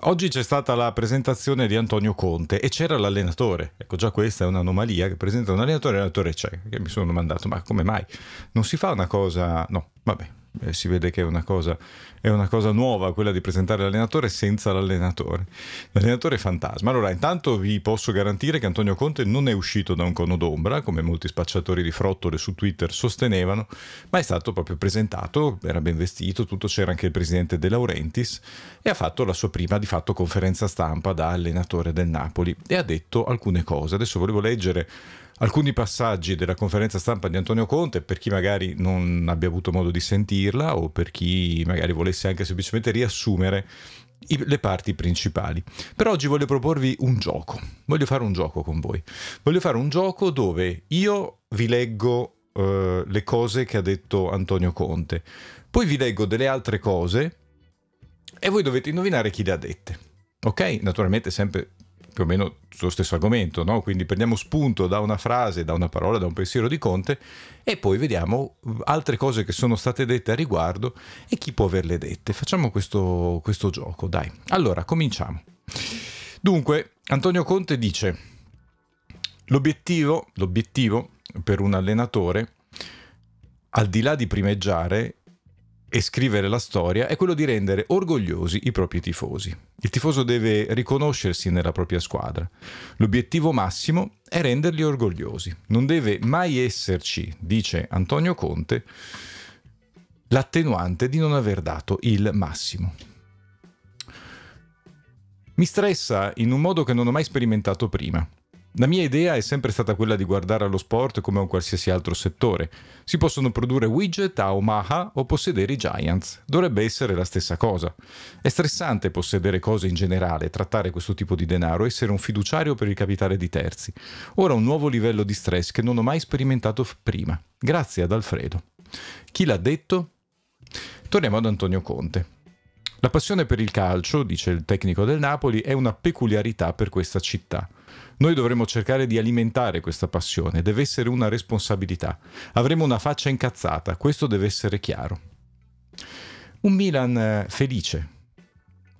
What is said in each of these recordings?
Oggi c'è stata la presentazione di Antonio Conte e c'era l'allenatore. Ecco, già questa è un'anomalia che presenta un allenatore e l'allenatore c'è. Che mi sono domandato, ma come mai? Non si fa una cosa... No, vabbè, eh, si vede che è una, cosa, è una, cosa, nuova quella di presentare l'allenatore senza l'allenatore. L'allenatore fantasma. Allora, intanto vi posso garantire che Antonio Conte non è uscito da un cono d'ombra, come molti spacciatori di frottole su Twitter sostenevano, ma è stato proprio presentato, era ben vestito, tutto c'era anche il presidente De Laurentiis e ha fatto la sua prima di fatto conferenza stampa da allenatore del Napoli e ha detto alcune cose. Adesso volevo leggere alcuni passaggi della conferenza stampa di Antonio Conte per chi magari non abbia avuto modo di sentirla o per chi magari volesse anche semplicemente riassumere i, le parti principali. Per oggi voglio proporvi un gioco, voglio fare un gioco con voi, voglio fare un gioco dove io vi leggo eh, le cose che ha detto Antonio Conte, poi vi leggo delle altre cose e voi dovete indovinare chi le ha dette. Ok? Naturalmente sempre più o meno sullo stesso argomento, no? quindi prendiamo spunto da una frase, da una parola, da un pensiero di Conte e poi vediamo altre cose che sono state dette a riguardo e chi può averle dette. Facciamo questo, questo gioco, dai. Allora, cominciamo. Dunque, Antonio Conte dice, l'obiettivo, l'obiettivo per un allenatore, al di là di primeggiare, e scrivere la storia è quello di rendere orgogliosi i propri tifosi. Il tifoso deve riconoscersi nella propria squadra. L'obiettivo massimo è renderli orgogliosi. Non deve mai esserci, dice Antonio Conte, l'attenuante di non aver dato il massimo. Mi stressa in un modo che non ho mai sperimentato prima. La mia idea è sempre stata quella di guardare allo sport come a un qualsiasi altro settore. Si possono produrre widget a Omaha o possedere i Giants. Dovrebbe essere la stessa cosa. È stressante possedere cose in generale, trattare questo tipo di denaro, essere un fiduciario per il capitale di terzi. Ora un nuovo livello di stress che non ho mai sperimentato prima. Grazie ad Alfredo. Chi l'ha detto? Torniamo ad Antonio Conte. La passione per il calcio, dice il tecnico del Napoli, è una peculiarità per questa città. Noi dovremmo cercare di alimentare questa passione, deve essere una responsabilità. Avremo una faccia incazzata, questo deve essere chiaro. Un Milan eh, felice.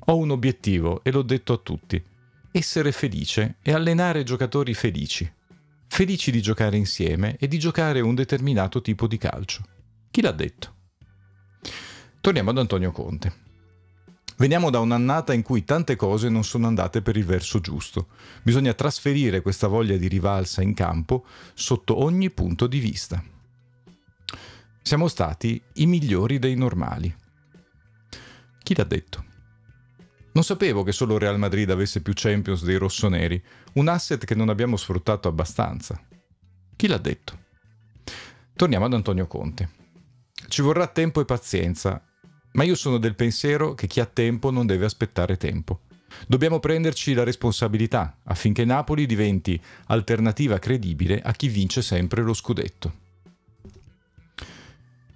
Ho un obiettivo e l'ho detto a tutti. Essere felice e allenare giocatori felici. Felici di giocare insieme e di giocare un determinato tipo di calcio. Chi l'ha detto? Torniamo ad Antonio Conte. Veniamo da un'annata in cui tante cose non sono andate per il verso giusto. Bisogna trasferire questa voglia di rivalsa in campo sotto ogni punto di vista. Siamo stati i migliori dei normali. Chi l'ha detto? Non sapevo che solo Real Madrid avesse più Champions dei rossoneri, un asset che non abbiamo sfruttato abbastanza. Chi l'ha detto? Torniamo ad Antonio Conte. Ci vorrà tempo e pazienza ma io sono del pensiero che chi ha tempo non deve aspettare tempo. Dobbiamo prenderci la responsabilità affinché Napoli diventi alternativa credibile a chi vince sempre lo scudetto.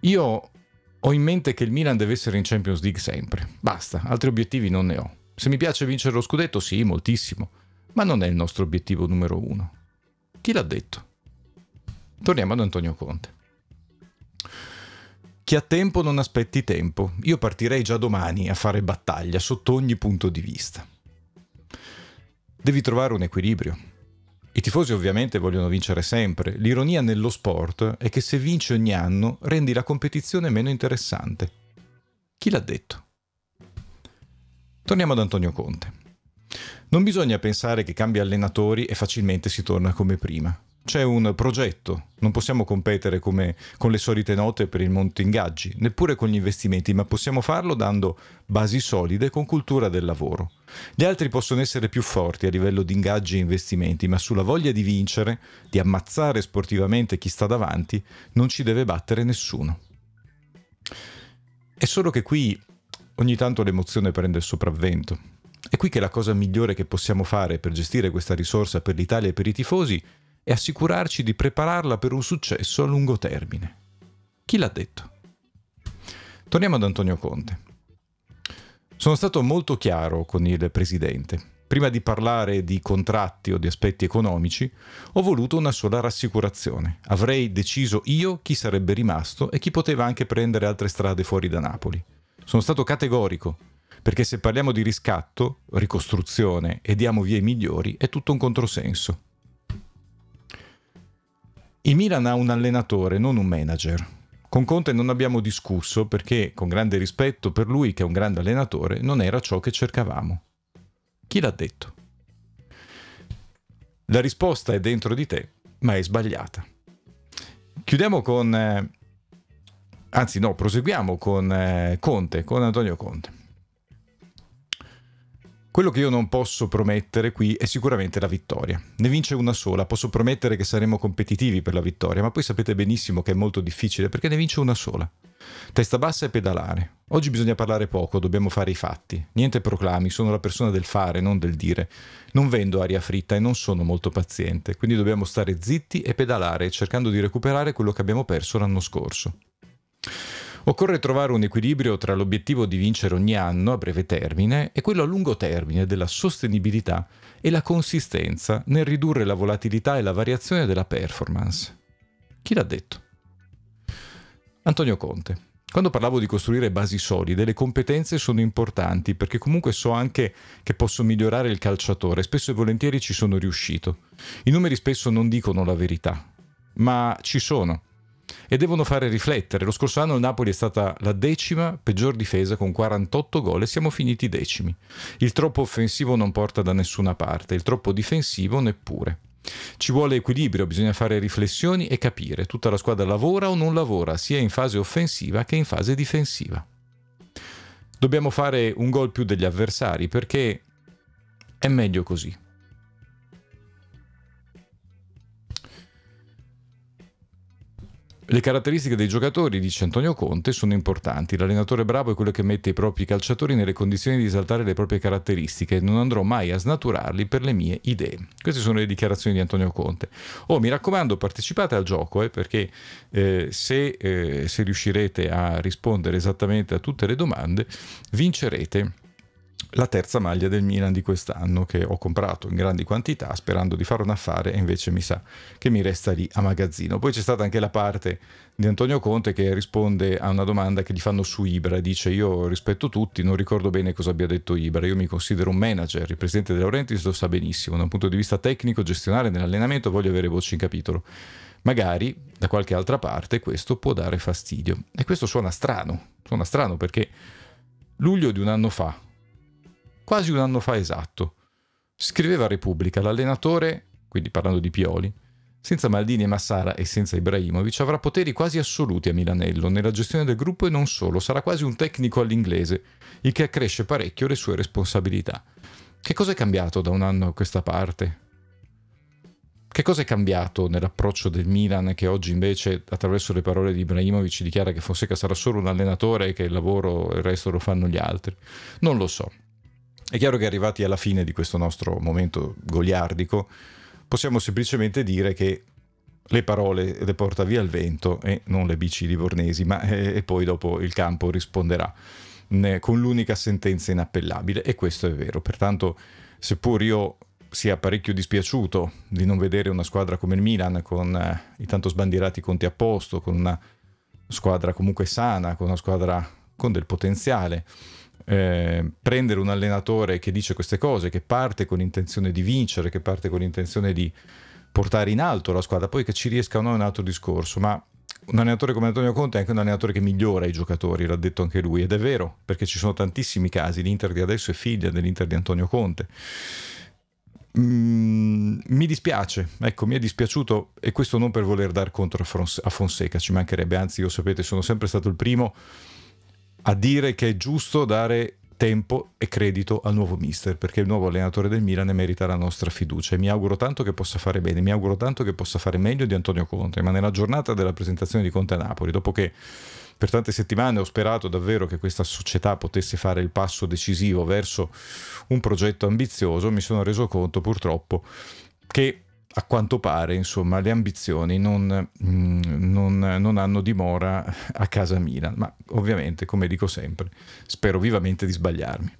Io ho in mente che il Milan deve essere in Champions League sempre. Basta, altri obiettivi non ne ho. Se mi piace vincere lo scudetto, sì, moltissimo, ma non è il nostro obiettivo numero uno. Chi l'ha detto? Torniamo ad Antonio Conte. Chi ha tempo non aspetti tempo. Io partirei già domani a fare battaglia sotto ogni punto di vista. Devi trovare un equilibrio. I tifosi ovviamente vogliono vincere sempre. L'ironia nello sport è che se vinci ogni anno rendi la competizione meno interessante. Chi l'ha detto? Torniamo ad Antonio Conte. Non bisogna pensare che cambia allenatori e facilmente si torna come prima c'è un progetto, non possiamo competere come con le solite note per il monte ingaggi, neppure con gli investimenti, ma possiamo farlo dando basi solide con cultura del lavoro. Gli altri possono essere più forti a livello di ingaggi e investimenti, ma sulla voglia di vincere, di ammazzare sportivamente chi sta davanti, non ci deve battere nessuno. È solo che qui ogni tanto l'emozione prende il sopravvento. È qui che la cosa migliore che possiamo fare per gestire questa risorsa per l'Italia e per i tifosi è e assicurarci di prepararla per un successo a lungo termine. Chi l'ha detto? Torniamo ad Antonio Conte. Sono stato molto chiaro con il Presidente. Prima di parlare di contratti o di aspetti economici, ho voluto una sola rassicurazione. Avrei deciso io chi sarebbe rimasto e chi poteva anche prendere altre strade fuori da Napoli. Sono stato categorico, perché se parliamo di riscatto, ricostruzione e diamo via i migliori, è tutto un controsenso. Il Milan ha un allenatore, non un manager. Con Conte non abbiamo discusso perché, con grande rispetto per lui che è un grande allenatore, non era ciò che cercavamo. Chi l'ha detto? La risposta è dentro di te, ma è sbagliata. Chiudiamo con... Eh, anzi no, proseguiamo con eh, Conte, con Antonio Conte. Quello che io non posso promettere qui è sicuramente la vittoria. Ne vince una sola, posso promettere che saremo competitivi per la vittoria, ma poi sapete benissimo che è molto difficile perché ne vince una sola. Testa bassa e pedalare. Oggi bisogna parlare poco, dobbiamo fare i fatti. Niente proclami, sono la persona del fare, non del dire. Non vendo aria fritta e non sono molto paziente, quindi dobbiamo stare zitti e pedalare, cercando di recuperare quello che abbiamo perso l'anno scorso. Occorre trovare un equilibrio tra l'obiettivo di vincere ogni anno a breve termine e quello a lungo termine della sostenibilità e la consistenza nel ridurre la volatilità e la variazione della performance. Chi l'ha detto? Antonio Conte. Quando parlavo di costruire basi solide, le competenze sono importanti perché comunque so anche che posso migliorare il calciatore, spesso e volentieri ci sono riuscito. I numeri spesso non dicono la verità, ma ci sono e devono fare riflettere. Lo scorso anno il Napoli è stata la decima peggior difesa con 48 gol e siamo finiti decimi. Il troppo offensivo non porta da nessuna parte, il troppo difensivo neppure. Ci vuole equilibrio, bisogna fare riflessioni e capire. Tutta la squadra lavora o non lavora, sia in fase offensiva che in fase difensiva. Dobbiamo fare un gol più degli avversari perché è meglio così. Le caratteristiche dei giocatori, dice Antonio Conte, sono importanti. L'allenatore bravo è quello che mette i propri calciatori nelle condizioni di esaltare le proprie caratteristiche. Non andrò mai a snaturarli per le mie idee. Queste sono le dichiarazioni di Antonio Conte. Oh, mi raccomando, partecipate al gioco eh, perché eh, se, eh, se riuscirete a rispondere esattamente a tutte le domande, vincerete la terza maglia del Milan di quest'anno che ho comprato in grandi quantità sperando di fare un affare e invece mi sa che mi resta lì a magazzino. Poi c'è stata anche la parte di Antonio Conte che risponde a una domanda che gli fanno su Ibra, dice io rispetto tutti, non ricordo bene cosa abbia detto Ibra, io mi considero un manager, il presidente De Laurentiis lo sa benissimo, da un punto di vista tecnico, gestionale, nell'allenamento voglio avere voce in capitolo. Magari da qualche altra parte questo può dare fastidio. E questo suona strano, suona strano perché luglio di un anno fa, quasi un anno fa esatto. Scriveva a Repubblica, l'allenatore, quindi parlando di Pioli, senza Maldini e Massara e senza Ibrahimovic avrà poteri quasi assoluti a Milanello nella gestione del gruppo e non solo, sarà quasi un tecnico all'inglese, il che accresce parecchio le sue responsabilità. Che cosa è cambiato da un anno a questa parte? Che cosa è cambiato nell'approccio del Milan che oggi invece attraverso le parole di Ibrahimovic dichiara che Fonseca sarà solo un allenatore e che il lavoro e il resto lo fanno gli altri? Non lo so. È chiaro che arrivati alla fine di questo nostro momento goliardico, possiamo semplicemente dire che le parole le porta via il vento e non le bici di ma eh, e poi dopo il campo risponderà mm, con l'unica sentenza inappellabile e questo è vero. Pertanto, seppur io sia parecchio dispiaciuto di non vedere una squadra come il Milan con eh, i tanto sbandierati conti a posto, con una squadra comunque sana, con una squadra con del potenziale, eh, prendere un allenatore che dice queste cose, che parte con l'intenzione di vincere, che parte con l'intenzione di portare in alto la squadra, poi che ci riesca o no è un altro discorso, ma un allenatore come Antonio Conte è anche un allenatore che migliora i giocatori, l'ha detto anche lui, ed è vero, perché ci sono tantissimi casi, l'Inter di adesso è figlia dell'Inter di Antonio Conte. Mm, mi dispiace, ecco, mi è dispiaciuto e questo non per voler dar contro a, Fonseca, ci mancherebbe, anzi io sapete sono sempre stato il primo a dire che è giusto dare tempo e credito al nuovo mister, perché il nuovo allenatore del Milan merita la nostra fiducia e mi auguro tanto che possa fare bene, mi auguro tanto che possa fare meglio di Antonio Conte, ma nella giornata della presentazione di Conte a Napoli, dopo che per tante settimane ho sperato davvero che questa società potesse fare il passo decisivo verso un progetto ambizioso, mi sono reso conto purtroppo che a quanto pare insomma, le ambizioni non, mm, non, non, hanno dimora a casa Milan, ma ovviamente, come dico sempre, spero vivamente di sbagliarmi.